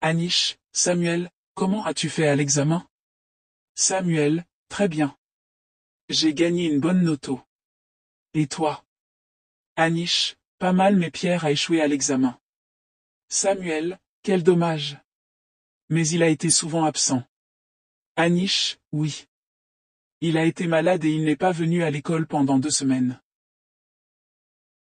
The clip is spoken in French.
Anish, Samuel, comment as-tu fait à l'examen Samuel, très bien. J'ai gagné une bonne noto. Et toi Anish, pas mal mais Pierre a échoué à l'examen. Samuel, quel dommage. Mais il a été souvent absent. Anish, oui. Il a été malade et il n'est pas venu à l'école pendant deux semaines.